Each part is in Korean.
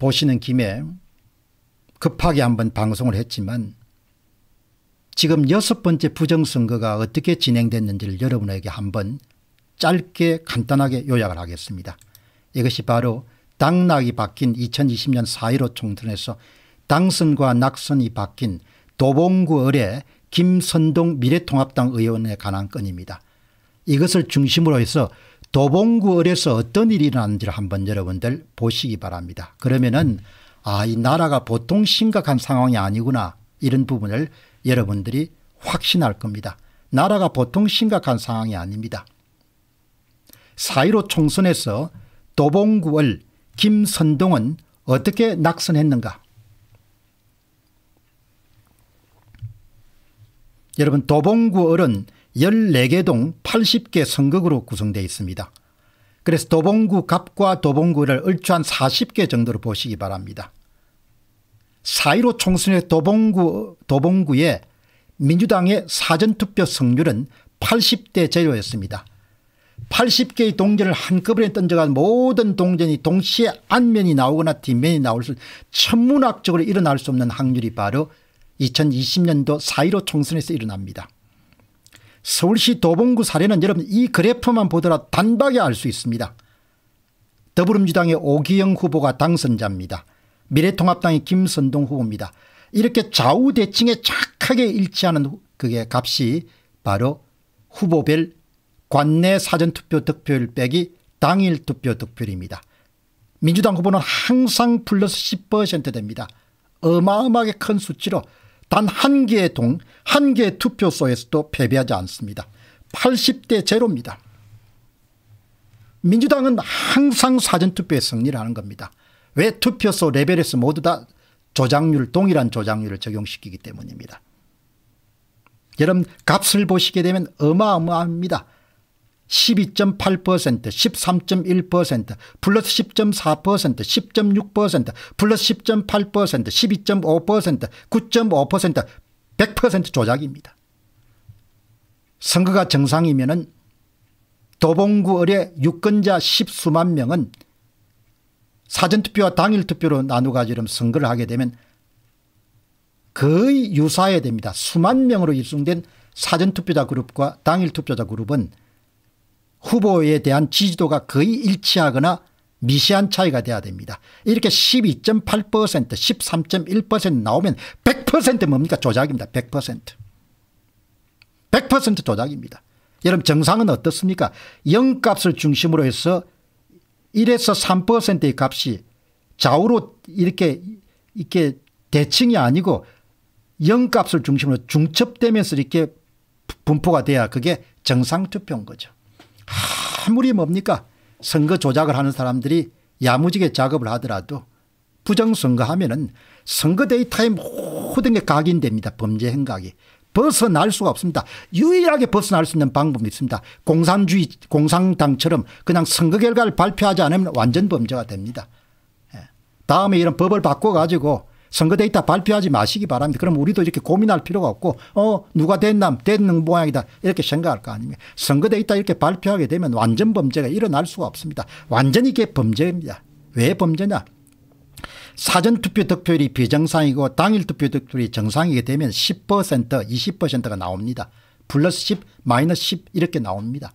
보시는 김에 급하게 한번 방송을 했지만 지금 여섯 번째 부정선거가 어떻게 진행됐는지를 여러분에게 한번 짧게 간단하게 요약을 하겠습니다. 이것이 바로 당락이 바뀐 2020년 4.15 총선에서 당선과 낙선이 바뀐 도봉구 을의 김선동 미래통합당 의원에 관한 건입니다. 이것을 중심으로 해서 도봉구을에서 어떤 일이 일어났는지를 한번 여러분들 보시기 바랍니다. 그러면은 아이 나라가 보통 심각한 상황이 아니구나 이런 부분을 여러분들이 확신할 겁니다. 나라가 보통 심각한 상황이 아닙니다. 4.15 총선에서 도봉구을 김선동은 어떻게 낙선했는가 여러분 도봉구을은 14개 동 80개 선거구로 구성되어 있습니다. 그래서 도봉구 갑과 도봉구를 얼추한 40개 정도로 보시기 바랍니다. 4.15 총선의 도봉구, 도봉구에 민주당의 사전투표 승률은 80대 제로였습니다. 80개의 동전을 한꺼번에 던져간 모든 동전이 동시에 안면이 나오거나 뒷면이 나올 수 천문학적으로 일어날 수 없는 확률이 바로 2020년도 4.15 총선에서 일어납니다. 서울시 도봉구 사례는 여러분 이 그래프만 보더라도 단박에 알 수 있습니다. 더불어민주당의 오기영 후보가 당선자입니다. 미래통합당의 김선동 후보입니다. 이렇게 좌우대칭에 착하게 일치하는 그게 값이 바로 후보별 관내 사전투표 득표율 빼기 당일 투표 득표율입니다. 민주당 후보는 항상 플러스 10% 됩니다. 어마어마하게 큰 수치로 단한 개의 동, 한 개의 투표소에서도 패배하지 않습니다. 80대 제로입니다. 민주당은 항상 사전투표에 승리를 하는 겁니다. 왜 투표소 레벨에서 모두 다 조작률 동일한 조작률을 적용시키기 때문입니다. 여러분 값을 보시게 되면 어마어마합니다. 12.8%, 13.1%, 플러스 10.4%, 10.6%, 플러스 10.8%, 12.5%, 9.5%, 100% 조작입니다. 선거가 정상이면은 도봉구 을의 유권자 10수만 명은 사전투표와 당일투표로 나누가지럼 선거를 하게 되면 거의 유사해야 됩니다. 수만 명으로 일성된 사전투표자 그룹과 당일투표자 그룹은 후보에 대한 지지도가 거의 일치하거나 미세한 차이가 돼야 됩니다. 이렇게 12.8% 13.1% 나오면 100% 뭡니까 조작입니다. 100% 100% 조작입니다. 여러분 정상은 어떻습니까 영값을 중심으로 해서 1에서 3%의 값이 좌우로 이렇게 이렇게 대칭이 아니고 영값을 중심으로 중첩되면서 이렇게 분포가 돼야 그게 정상 투표인 거죠. 사물이 뭡니까 선거 조작을 하는 사람들이 야무지게 작업을 하더라도 부정선거하면 은 선거 데이터에 모든 게 각인됩니다. 범죄 행각이. 벗어날 수가 없습니다. 유일하게 벗어날 수 있는 방법이 있습니다. 공산주의 공산당처럼 그냥 선거 결과를 발표하지 않으면 완전 범죄가 됩니다. 예. 다음에 이런 법을 바꿔 가지고 선거 데이터 발표하지 마시기 바랍니다. 그럼 우리도 이렇게 고민할 필요가 없고 어 누가 됐나 됐는 모양이다 이렇게 생각할 거 아닙니까 선거 데이터 이렇게 발표하게 되면 완전 범죄가 일어날 수가 없습니다. 완전히 이게 범죄입니다. 왜 범죄냐 사전투표 득표율이 비정상이고 당일투표 득표율이 정상이게 되면 10% 20%가 나옵니다. 플러스 10 마이너스 10 이렇게 나옵니다.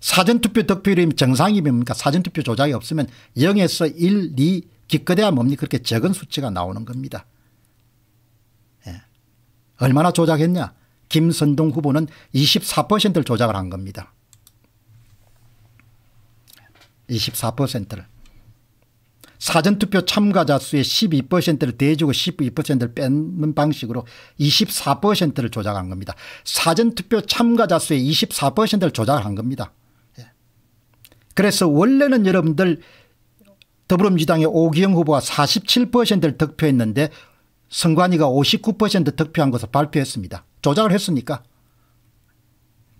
사전투표 득표율이 정상이면 뭡니까 사전투표 조작이 없으면 0에서 1, 2, 기껏해야 뭡니까 그렇게 적은 수치가 나오는 겁니다. 예. 얼마나 조작했냐. 김선동 후보는 24%를 조작을 한 겁니다. 24%를. 사전투표 참가자 수의 12%를 대주고 12%를 뺏 방식으로 24%를 조작한 겁니다. 사전투표 참가자 수의 24%를 조작한 겁니다. 예. 그래서 원래는 여러분들 더불어민주당의 오기영 후보가 47%를 득표했는데 선관이가59% 득표한 것을 발표했습니다. 조작을 했습니까?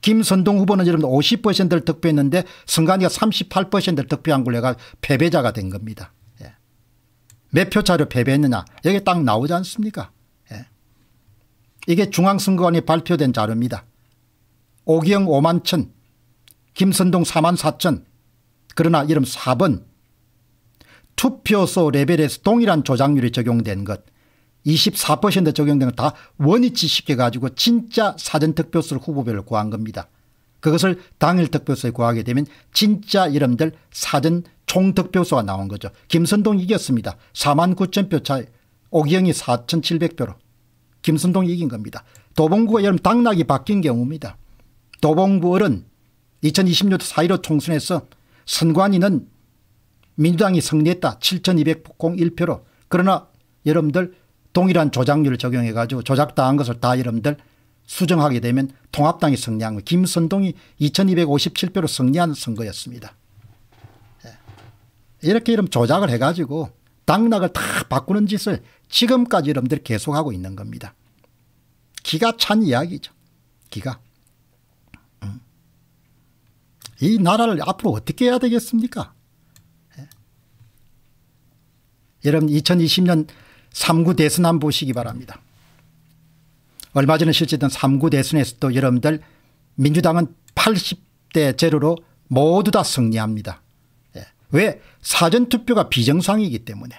김선동 후보는 여러분 50%를 득표했는데 선관이가 38%를 득표한 걸로 해가 패배자가 된 겁니다. 예. 몇표 차로 패배했느냐 여기 딱 나오지 않습니까? 예. 이게 중앙선거관이 발표된 자료입니다. 오기영 5만 천, 김선동 4만 4천, 그러나 이름 4번 투표소 레벨에서 동일한 조작률이 적용된 것24% 적용된 것 다 원위치 시켜가지고 진짜 사전특표수를 후보별로 구한 겁니다. 그것을 당일특표수에 구하게 되면 진짜 이름들 사전 총득표수가 나온 거죠. 김선동 이겼습니다. 4만 9천 표 차이 오기영이 4,700표로 김선동이 이긴 겁니다. 도봉구가 여름 당락이 바뀐 경우입니다. 도봉구 을은 2026 4.15 총선에서 선관위는 민주당이 승리했다 7201표로 그러나 여러분들 동일한 조작률을 적용해 가지고 조작당한 것을 다 여러분들 수정하게 되면 통합당이 승리한 거 김선동이 2257표로 승리한 선거였습니다. 예. 이렇게 이런 조작을 해가지고 당락을 다 바꾸는 짓을 지금까지 여러분들 계속하고 있는 겁니다. 기가 찬 이야기죠. 기가. 음. 이 나라를 앞으로 어떻게 해야 되겠습니까? 여러분 2020년 3구 대선 한번 보시기 바랍니다. 얼마 전에 실시된 3구 대선에서도 여러분들 민주당은 80대 제로로 모두 다 승리합니다. 예. 왜? 사전투표가 비정상이기 때문에.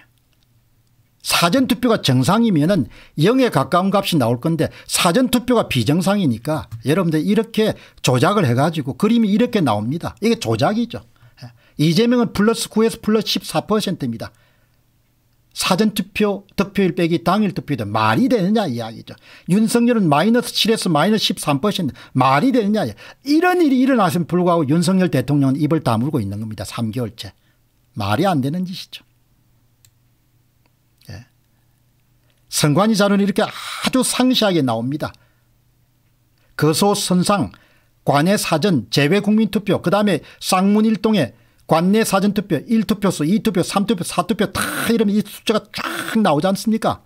사전투표가 정상이면 은 0에 가까운 값이 나올 건데 사전투표가 비정상이니까 여러분들 이렇게 조작을 해가지고 그림이 이렇게 나옵니다. 이게 조작이죠. 예. 이재명은 플러스 9에서 플러스 14%입니다. 사전투표 득표율 빼기 당일 투표율 말이 되느냐 이야기죠. 윤석열은 마이너스 7에서 마이너스 13% 말이 되느냐 이런 일이 일어나서 불구하고 윤석열 대통령은 입을 다물고 있는 겁니다. 3개월째. 말이 안 되는 짓이죠. 예. 선관위 자료는 이렇게 아주 상세하게 나옵니다. 거소 선상 관외 사전 재외 국민투표 그다음에 쌍문일동에 관내 사전투표 1투표수 2투표 수 3투표 수 4투표 다 이러면 이 숫자가 쫙 나오지 않습니까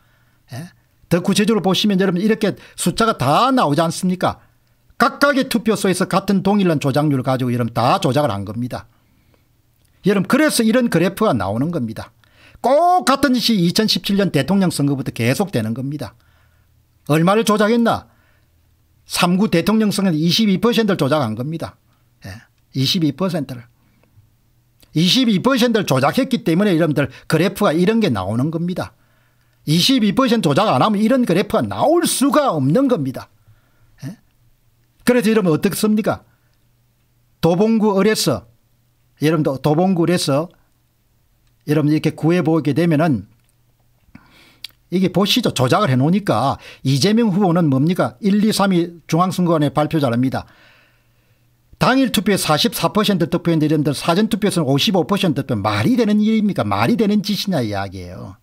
예? 더 구체적으로 보시면 여러분 이렇게 숫자가 다 나오지 않습니까 각각의 투표소에서 같은 동일한 조작률을 가지고 여러분 다 조작을 한 겁니다 여러분 그래서 이런 그래프가 나오는 겁니다 꼭 같은 시 2017년 대통령 선거부터 계속되는 겁니다 얼마를 조작했나 3구 대통령 선거는 22%를 조작한 겁니다. 예, 22%를. 22%를 조작했기 때문에 여러분들 그래프가 이런 게 나오는 겁니다. 22% 조작 안 하면 이런 그래프가 나올 수가 없는 겁니다. 예? 그래서 여러분 어떻습니까? 도봉구 을에서 여러분도 도봉구 을에서 여러분 이렇게 구해보게 되면은 이게 보시죠. 조작을 해놓으니까 이재명 후보는 뭡니까? 1, 2, 3위 중앙선관위 발표 자랍니다. 당일 투표에 44% 득표했는데 이런들 사전투표에서는 55% 득표 말이 되는 일입니까 말이 되는 짓이냐 이야기예요.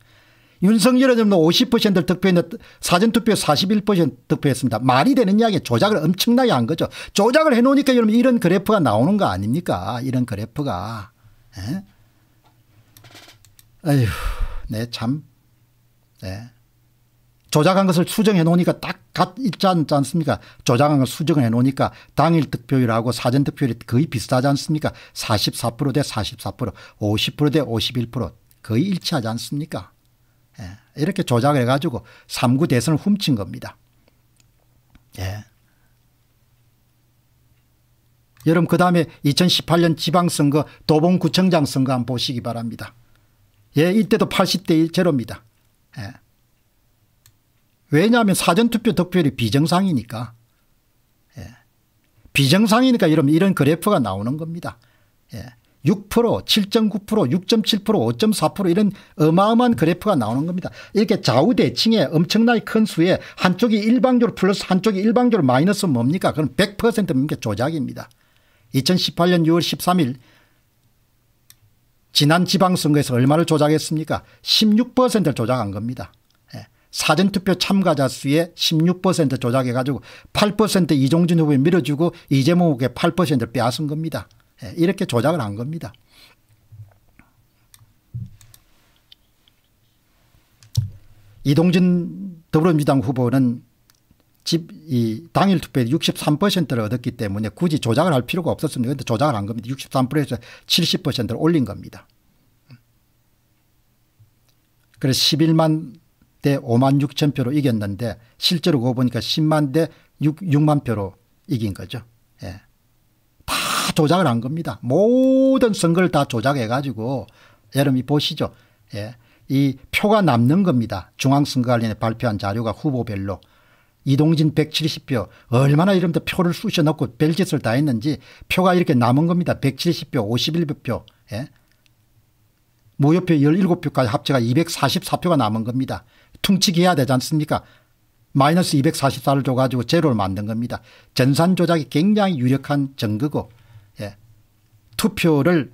윤석열은 좀더 5 0 득표했는데 사전투표 41% 득표했습니다. 말이 되는 이야기 조작을 엄청나게 한 거죠. 조작을 해놓으니까 여러분 이런 그래프가 나오는 거 아닙니까? 이런 그래프가. 에? 예? 휴 네, 참. 네. 조작한 것을 수정해 놓으니까 딱갓 있지 않지 않습니까? 조작한 걸 수정해 놓으니까 당일 득표율하고 사전 득표율이 거의 비슷하지 않습니까? 44%대 44%, 50%대 51% 거의 일치하지 않습니까? 예. 이렇게 조작을 해가지고 3구 대선을 훔친 겁니다. 예. 여러분 그 다음에 2018년 지방선거 도봉구청장 선거 한번 보시기 바랍니다. 예, 이때도 80대 1제로입니다. 예. 왜냐하면 사전투표 득표율이 비정상이니까. 예. 비정상이니까 이런, 이런 그래프가 나오는 겁니다. 예. 6%, 7.9%, 6.7%, 5.4% 이런 어마어마한 그래프가 나오는 겁니다. 이렇게 좌우대칭에 엄청나게 큰 수에 한쪽이 일방적으로 플러스 한쪽이 일방적으로 마이너스 뭡니까? 그럼 100%뭡니까? 조작입니다. 2018년 6월 13일 지난 지방선거에서 얼마를 조작했습니까? 16%를 조작한 겁니다. 사전투표 참가자 수의 16% 조작해가지고 8%이종진 후보에 밀어주고 이재명 후보에 8%를 빼앗은 겁니다. 예, 이렇게 조작을 한 겁니다. 이동진 더불어민주당 후보는 집, 이 당일 투표에 63%를 얻었기 때문에 굳이 조작을 할 필요가 없었습니다. 그런데 조작을 한 겁니다. 63%에서 70%를 올린 겁니다. 그래서 11만 대 5만 6천 표로 이겼는데 실제로 그거 보니까 10만 대 6, 6만 표로 이긴 거죠. 예. 다 조작을 한 겁니다. 모든 선거를 다 조작해 가지고 여러분이 보시죠. 예. 이 표가 남는 겁니다. 중앙선거관리에 발표한 자료가 후보별로. 이동진 170표 얼마나 이름도 표를 쑤셔넣고 별짓을 다 했는지 표가 이렇게 남은 겁니다. 170표 51표 예. 무효표 17표까지 합체가 244표가 남은 겁니다. 퉁치기 해야 되지 않습니까 마이너스 244를 줘가지고 제로를 만든 겁니다. 전산 조작이 굉장히 유력한 증거고 예. 투표를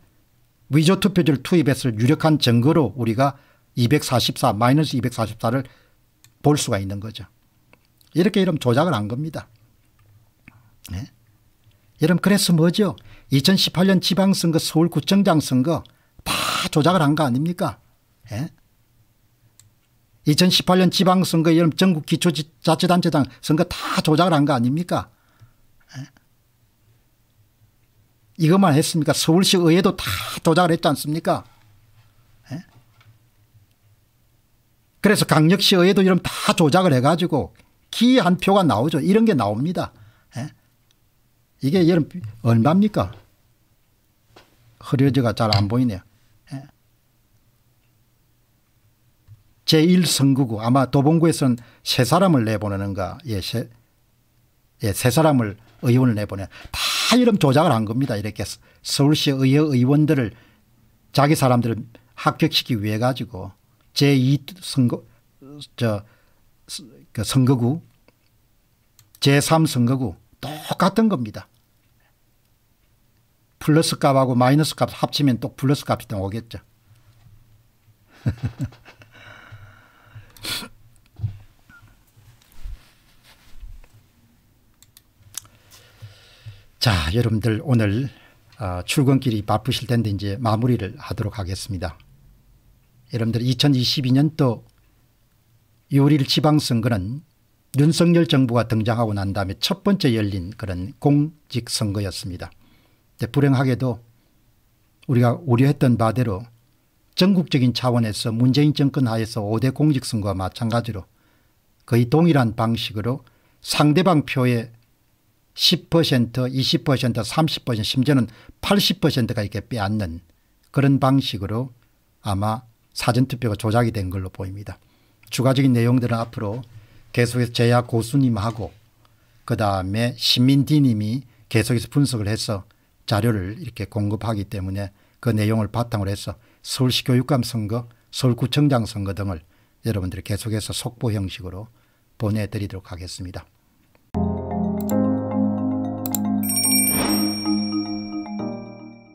위조 투표지를 투입했을 유력한 증거로 우리가 244 마이너스 244를 볼 수가 있는 거죠. 이렇게 이름 조작을 한 겁니다. 예. 여러분 그래서 뭐죠? 2018년 지방선거 서울구청장 선거 다 조작을 한 거 아닙니까? 예? 2018년 지방선거 여름 전국 기초자치단체장 선거 다 조작을 한 거 아닙니까? 예? 이것만 했습니까? 서울시 의회도 다 조작을 했지 않습니까? 예? 그래서 강력시 의회도 이름 다 조작을 해가지고 기한 표가 나오죠. 이런 게 나옵니다. 예? 이게 여름 얼마입니까? 흐려져가 잘 안 보이네요. 제1선거구 아마 도봉구에서는 세 사람을 내보내는가 예, 세, 예, 세 사람을 의원을 내보내 다 이런 조작을 한 겁니다. 이렇게 서울시 의회 의원들을 자기 사람들을 합격시키기 위해 가지고 제2선거 저그 선거구 제3선거구 똑같은 겁니다. 플러스 값하고 마이너스 값 합치면 또 플러스 값이 나오겠죠. 자, 여러분들 오늘 어, 출근길이 바쁘실 텐데 이제 마무리를 하도록 하겠습니다. 여러분들 2022년도 6일 지방선거는 윤석열 정부가 등장하고 난 다음에 첫 번째 열린 그런 공직선거였습니다. 불행하게도 우리가 우려했던 바대로 전국적인 차원에서 문재인 정권 하에서 5대 공직선거와 마찬가지로 거의 동일한 방식으로 상대방 표에10% 20% 30% 심지어는 80%가 이렇게 빼앗는 그런 방식으로 아마 사전투표가 조작이 된 걸로 보입니다. 추가적인 내용들은 앞으로 계속해서 제야 고수님하고 그 다음에 신민디님이 계속해서 분석을 해서 자료를 이렇게 공급하기 때문에 그 내용을 바탕으로 해서 서울시 교육감 선거, 서울구청장 선거 등을 여러분들이 계속해서 속보 형식으로 보내드리도록 하겠습니다.